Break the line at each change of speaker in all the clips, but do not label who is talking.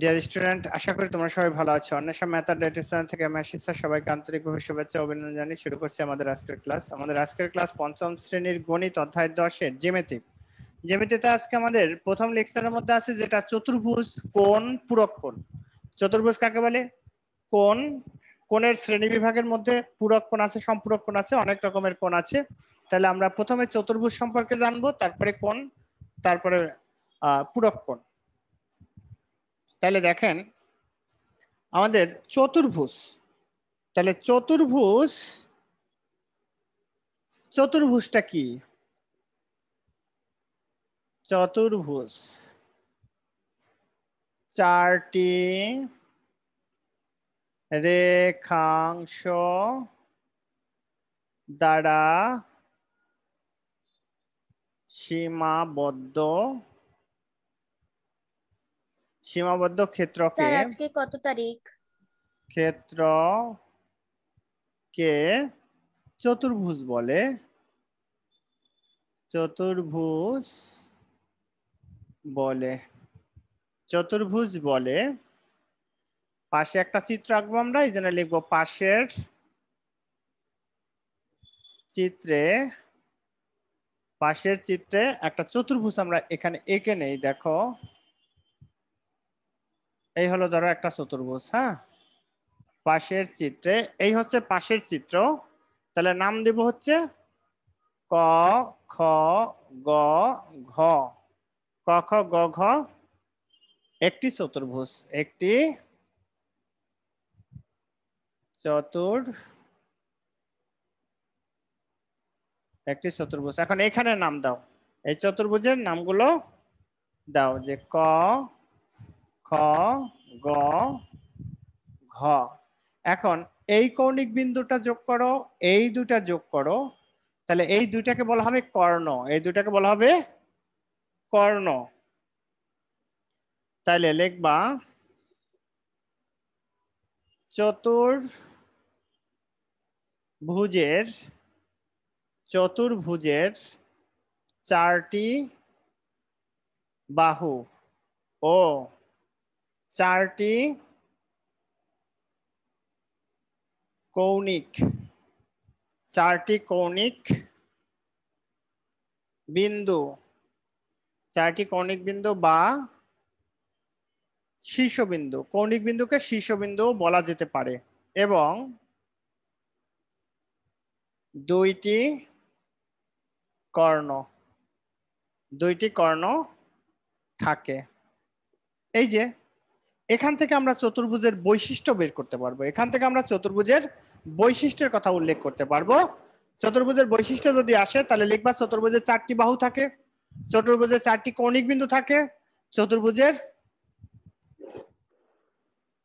dear student আশা করি তোমরা সবাই ভালো আছো অন্বেষা মেথড লেটেস্ট থেকে আমি আশিস স্যার সবাইকে আন্তরিকভাবে শুভেচ্ছা অভিনন্দন জানিয়ে শুরু করছি আমাদের আজকের ক্লাস আমাদের আজকের ক্লাস পঞ্চম শ্রেণীর গণিত অধ্যায় দশের জ্যামিতি জ্যামিতিতে আজকে আমাদের প্রথম লেকচারের মধ্যে আছে যেটা চতুর্ভুজ কোন পূরক কোন চতুর্ভুজ কাকে বলে কোন কোণের শ্রেণী বিভাগের মধ্যে পূরক কোন আছে সম্পূরক কোণ আছে অনেক রকমের কোন আছে তাহলে আমরা প্রথমে চতুর্ভুজ সম্পর্কে জানবো তারপরে কোন তারপরে পূরক কোন তাহলে দেখেন আমাদের চতুর্ভুজ তাহলে চতুর্ভুজ চতুর্ভুজটা কি চতুর্ভুজ চারটি রেখাংশ দ্বারা সীমাবদ্ধ সীমাবদ্ধ ক্ষেত্রকে আজকে কত তারিখ ক্ষেত্র কে চতুর্ভুজ বলে চতুর্ভুজ বলে চতুর্ভুজ বলে পাশে একটা চিত্র আঁকবো আমরা এই জন্য লিখবো পাশের চিত্রে পাশের চিত্রে একটা চতুর্ভুজ আমরা এখানে এঁকে নেই দেখো এই হলো ধরো একটা চতুর্ভুজ হ্যাঁ পাশের চিত্রে এই হচ্ছে পাশের চিত্র তাহলে নাম দিব হচ্ছে ক খ গ ঘ ক খ গ ঘ একটি চতুর্ভুজ একটি চতুর একটি চতুর্ভুজ এখন এখানে নাম দাও এই চতুর্ভুজের নামগুলো দাও যে ক খ গ ঘ এখন এই কৌণিক বিন্দুটা যোগ করো এই দুটা যোগ করো তাহলে এই দুইটাকে বলা হবে কর্ণ এই দুটাকে বলা হবে কর্ণ তাহলে লিখবা চতুর ভুজের চতুর্ভুজের চারটি বাহু ও চারটি কৌণিক চারটি কৌণিক বিন্দু চারটি কৌণিক বিন্দু বা শীর্ষবিন্দু কৌণিক বিন্দুকে শীর্ষবিন্দু বলা যেতে পারে এবং দুইটি কর্ণ দুইটি কর্ণ থাকে এই যে এখান থেকে আমরা চতুর্ভুজের বৈশিষ্ট্য বের করতে পারবো এখান থেকে আমরা চতুর্ভুজের বৈশিষ্ট্যের কথা উল্লেখ করতে পারবো চতুর্ভুজের বৈশিষ্ট্য যদি আসে তাহলে লিখবা চতুর্ভুজের চারটি বাহু থাকে চতুর্ভুজের চারটি কৌণিক বিন্দু থাকে চতুর্ভুজের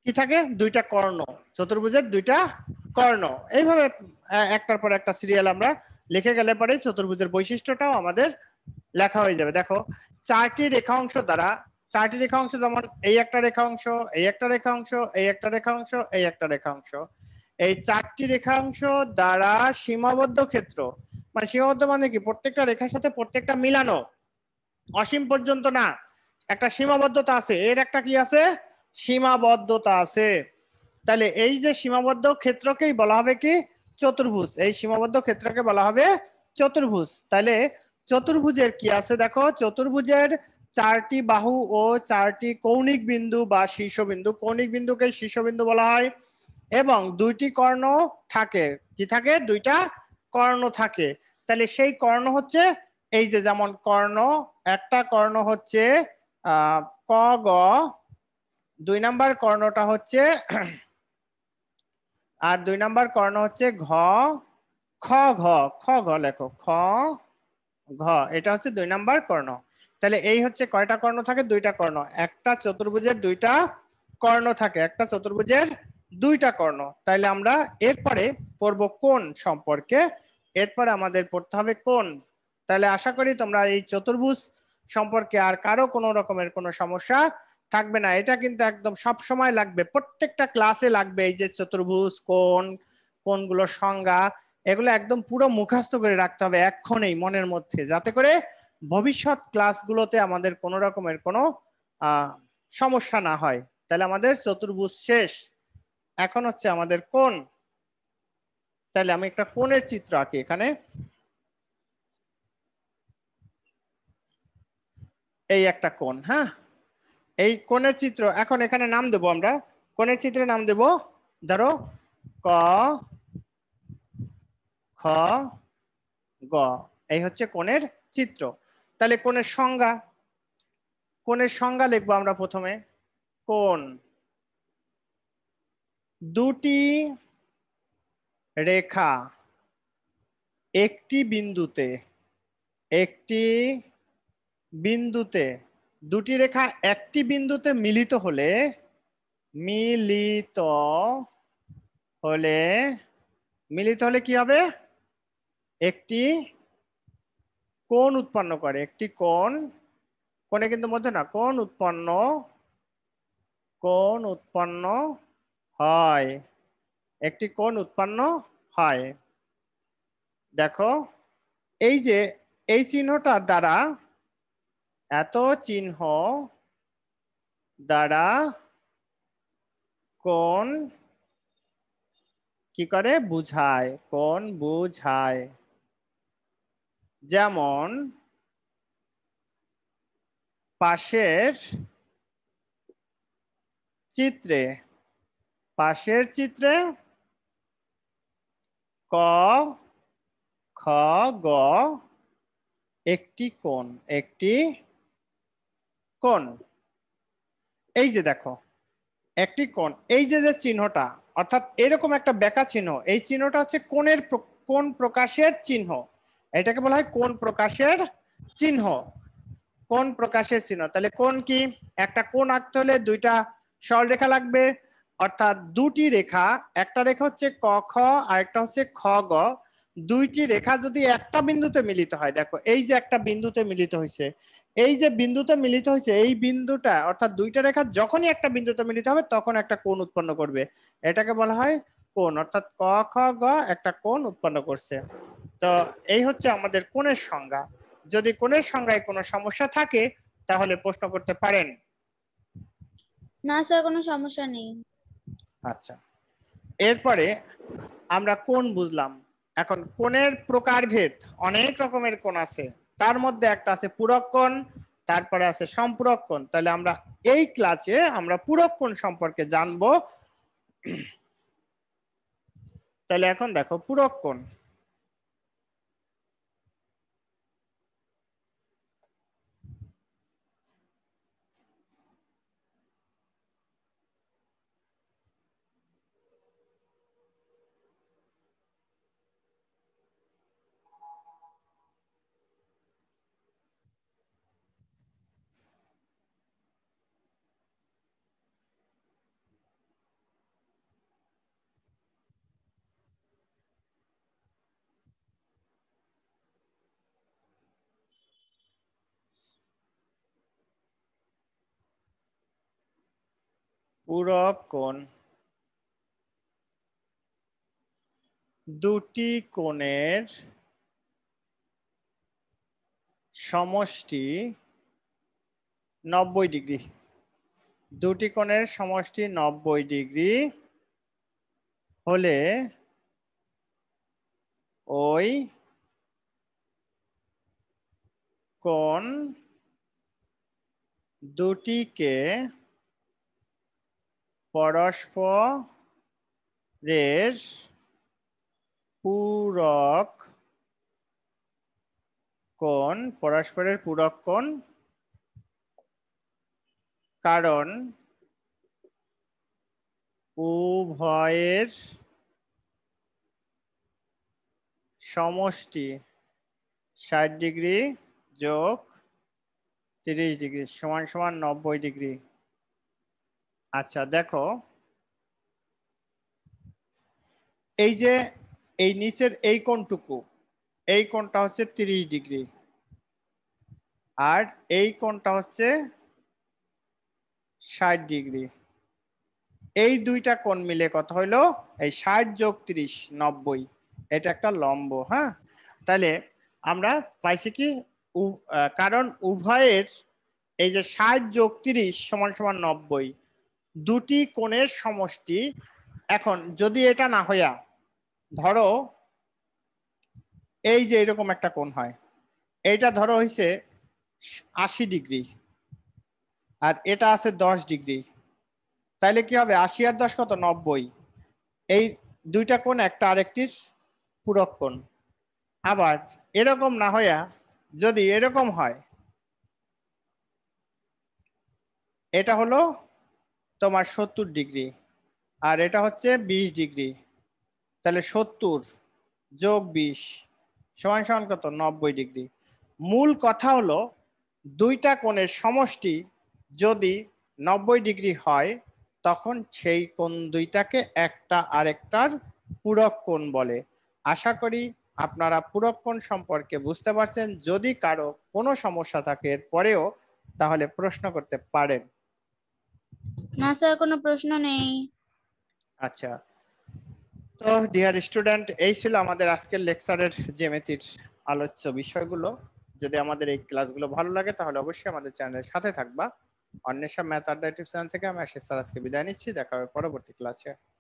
কি থাকে দুইটা কর্ণ চতুর্ভুজের দুইটা কর্ণ এইভাবে একটার পর একটা সিরিয়াল আমরা লিখে গেলে পরে চতুর্ভুজের বৈশিষ্ট্যটাও আমাদের লেখা হয়ে যাবে দেখো চারটি রেখা অংশ দ্বারা চারটি রেখা অংশ যেমন এই একটা রেখা অংশ এই একটা রেখা অংশ এই একটা রেখা অংশ এই একটা রেখা অংশ এই চারটি রেখা অংশ দ্বারা সীমাবদ্ধ ক্ষেত্র মানে সীমাবদ্ধ মানে কি প্রত্যেকটা রেখার সাথে প্রত্যেকটা মিলানো অসীম পর্যন্ত না একটা সীমাবদ্ধতা আছে এর একটা কি আছে সীমাবদ্ধতা আছে তাহলে এই যে সীমাবদ্ধ ক্ষেত্রকেই বলা হবে কি চতুর্ভুজ এই সীমাবদ্ধ ক্ষেত্রকে বলা হবে চতুর্ভুজ তাহলে চতুর্ভুজের কি আছে দেখো চতুর্ভুজের চারটি বাহু ও চারটি কৌণিক বিন্দু বা শীর্ষবিন্দু কৌণিক বিন্দুকে শীর্ষবিন্দু বলা হয় এবং দুইটি কর্ণ থাকে কি থাকে দুইটা কর্ণ থাকে তাহলে সেই কর্ণ হচ্ছে এই যে যেমন কর্ণ একটা কর্ণ হচ্ছে ক গ দুই নাম্বার কর্ণটা হচ্ছে আর দুই নাম্বার কর্ণ হচ্ছে ঘ খ ঘ খ ঘ লেখো খ ঘ এটা হচ্ছে দুই নাম্বার কর্ণ তাহলে এই হচ্ছে কয়টা কর্ণ থাকে দুইটা কর্ণ একটা চতুর্ভুজের দুইটা কর্ণ থাকে একটা চতুর্ভুজের দুইটা কর্ণ তাইলে আমরা এরপরে পড়ব কোন সম্পর্কে এরপরে আমাদের পড়তে হবে কোন তাহলে আশা করি তোমরা এই চতুর্ভুজ সম্পর্কে আর কারো কোনো রকমের কোনো সমস্যা থাকবে না এটা কিন্তু একদম সব সময় লাগবে প্রত্যেকটা ক্লাসে লাগবে এই যে চতুর্ভুজ কোন কোনগুলো সংজ্ঞা এগুলো একদম পুরো মুখস্থ করে রাখতে হবে এক্ষণেই মনের মধ্যে যাতে করে ভবিষ্যৎ ক্লাসগুলোতে আমাদের কোনো রকমের কোনো সমস্যা না হয় তাহলে আমাদের চতুর্ভুজ শেষ এখন হচ্ছে আমাদের কোন তাহলে আমি একটা কোণের চিত্র আঁকি এখানে এই একটা কোন হ্যাঁ এই কোণের চিত্র এখন এখানে নাম দেবো আমরা কোণের চিত্রে নাম দেব ধরো ক খ গ এই হচ্ছে কোণের চিত্র তাহলে কোন সংজ্ঞা কোন সংজ্ঞা লিখবো আমরা প্রথমে কোন দুটি রেখা একটি বিন্দুতে একটি বিন্দুতে দুটি রেখা একটি বিন্দুতে মিলিত হলে মিলিত হলে মিলিত হলে কি হবে একটি কোন উৎপন্ন করে একটি কোন কোনে কিন্তু মধ্যে না কোন উৎপন্ন কোন উৎপন্ন হয় একটি কোন উৎপন্ন হয় দেখো এই যে এই চিহ্নটার দ্বারা এত চিহ্ন দ্বারা কোন কি করে বুঝায় কোন বুঝায় যেমন পাশের চিত্রে পাশের চিত্রে ক খ গ একটি কোন একটি কোন এই যে দেখো একটি কোন এই যে যে চিহ্নটা অর্থাৎ এরকম একটা বেকা চিহ্ন এই চিহ্নটা হচ্ছে কোণের কোন প্রকাশের চিহ্ন এটাকে বলা হয় কোন প্রকাশের চিহ্ন কোন প্রকাশের চিহ্ন তাহলে কোন কি একটা কোন আঁকতে হলে দুইটা রেখা লাগবে অর্থাৎ দুটি রেখা একটা রেখা হচ্ছে ক খ আর একটা হচ্ছে খ গ দুইটি রেখা যদি একটা বিন্দুতে মিলিত হয় দেখো এই যে একটা বিন্দুতে মিলিত হয়েছে এই যে বিন্দুতে মিলিত হয়েছে এই বিন্দুটা অর্থাৎ দুইটা রেখা যখনই একটা বিন্দুতে মিলিত হবে তখন একটা কোণ উৎপন্ন করবে এটাকে বলা হয় কোন অর্থাৎ ক খ গ একটা কোণ উৎপন্ন করছে তো এই হচ্ছে আমাদের কোণের সংজ্ঞা যদি কোণের সংজ্ঞায় কোনো সমস্যা থাকে তাহলে প্রশ্ন করতে পারেন না স্যার কোনো সমস্যা নেই আচ্ছা এরপরে আমরা কোন বুঝলাম এখন কোণের প্রকারভেদ অনেক রকমের কোণ আছে তার মধ্যে একটা আছে পূরক কোণ তারপরে আছে সম্পূরক কোণ তাহলে আমরা এই ক্লাসে আমরা পূরক কোণ সম্পর্কে জানব তাহলে এখন দেখো পূরক কোণ পূরক কোণ দুটি কোণের সমষ্টি নব্বই ডিগ্রি দুটি কোণের সমষ্টি নব্বই ডিগ্রি হলে ওই কোণ দুটিকে পরস্পরের পূরক কোন পরস্পরের পূরক কোন কারণ উভয়ের সমষ্টি ষাট ডিগ্রি যোগ তিরিশ ডিগ্রি সমান সমান নব্বই ডিগ্রি আচ্ছা দেখো এই যে এই নিচের এই কোনটুকু এই কোনটা হচ্ছে তিরিশ ডিগ্রি আর এই কোনটা হচ্ছে ষাট ডিগ্রি এই দুইটা কোন মিলে কত হইলো এই ষাট যোগ তিরিশ নব্বই এটা একটা লম্ব হ্যাঁ তাহলে আমরা পাইছি কি কারণ উভয়ের এই যে ষাট যোগ তিরিশ সমান সমান নব্বই দুটি কোণের সমষ্টি এখন যদি এটা না হইয়া ধরো এই যে এরকম একটা কোণ হয় এইটা ধরো হইছে আশি ডিগ্রি আর এটা আছে দশ ডিগ্রি তাইলে কি হবে আশি আর দশ কত নব্বই এই দুইটা কোণ একটা আরেকটির পূরক কোণ আবার এরকম না হইয়া যদি এরকম হয় এটা হলো তোমার সত্তর ডিগ্রি আর এটা হচ্ছে বিশ ডিগ্রি তাহলে সত্তর যোগ বিশ সমান সমান কত নব্বই ডিগ্রি মূল কথা হলো দুইটা কোণের সমষ্টি যদি নব্বই ডিগ্রি হয় তখন সেই কোণ দুইটাকে একটা আরেকটার পূরক কোণ বলে আশা করি আপনারা পূরক কোণ সম্পর্কে বুঝতে পারছেন যদি কারো কোনো সমস্যা থাকে এর পরেও তাহলে প্রশ্ন করতে পারেন না স্যার কোনো প্রশ্ন নেই আচ্ছা তো ডিয়ার স্টুডেন্ট এই ছিল আমাদের আজকের লেকচারের জ্যামিতির আলোচ্য বিষয়গুলো যদি আমাদের এই ক্লাসগুলো ভালো লাগে তাহলে অবশ্যই আমাদের চ্যানেলের সাথে থাকবা Anwesha math Adda YouTube channel থেকে আমি আশিস স্যার আজকে বিদায় নিচ্ছি দেখা হবে পরবর্তী ক্লাসে